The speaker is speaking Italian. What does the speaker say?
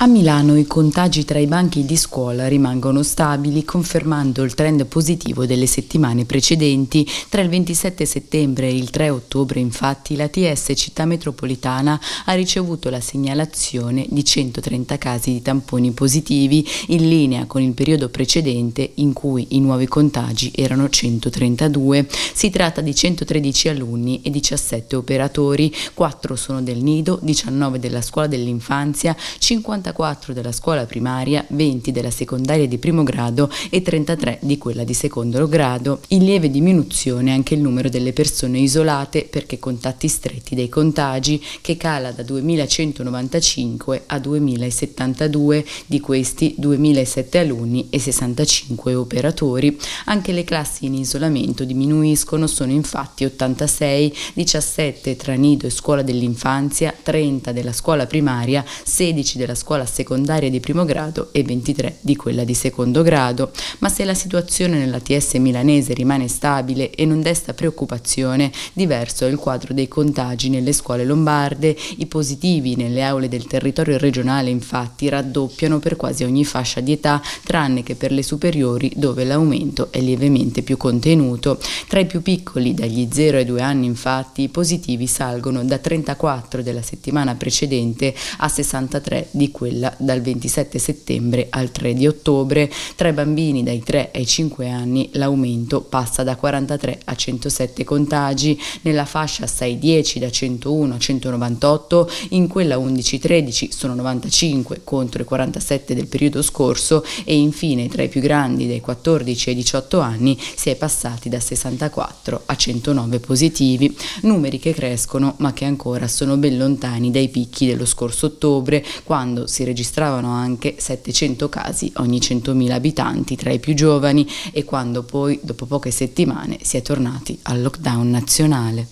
A Milano i contagi tra i banchi di scuola rimangono stabili, confermando il trend positivo delle settimane precedenti. Tra il 27 settembre e il 3 ottobre, infatti, la TS Città Metropolitana ha ricevuto la segnalazione di 130 casi di tamponi positivi, in linea con il periodo precedente in cui i nuovi contagi erano 132. Si tratta di 113 alunni e 17 operatori, 4 sono del nido, 19 della scuola dell'infanzia, 50 44 della scuola primaria, 20 della secondaria di primo grado e 33 di quella di secondo grado. In lieve diminuzione anche il numero delle persone isolate perché contatti stretti dei contagi, che cala da 2195 a 2072, di questi 2007 alunni e 65 operatori. Anche le classi in isolamento diminuiscono, sono infatti 86, 17 tra nido e scuola dell'infanzia, 30 della scuola primaria, 16 della scuola scuola secondaria di primo grado e 23 di quella di secondo grado, ma se la situazione nella TS milanese rimane stabile e non desta preoccupazione, diverso è il quadro dei contagi nelle scuole lombarde, i positivi nelle aule del territorio regionale infatti raddoppiano per quasi ogni fascia di età, tranne che per le superiori dove l'aumento è lievemente più contenuto. Tra i più piccoli, dagli 0 ai 2 anni infatti, i positivi salgono da 34 della settimana precedente a 63 di quella quella dal 27 settembre al 3 di ottobre. Tra i bambini dai 3 ai 5 anni l'aumento passa da 43 a 107 contagi, nella fascia 6-10 da 101 a 198, in quella 11-13 sono 95 contro i 47 del periodo scorso e infine tra i più grandi dai 14 ai 18 anni si è passati da 64 a 109 positivi, numeri che crescono ma che ancora sono ben lontani dai picchi dello scorso ottobre quando si si registravano anche 700 casi ogni 100.000 abitanti tra i più giovani e quando poi dopo poche settimane si è tornati al lockdown nazionale.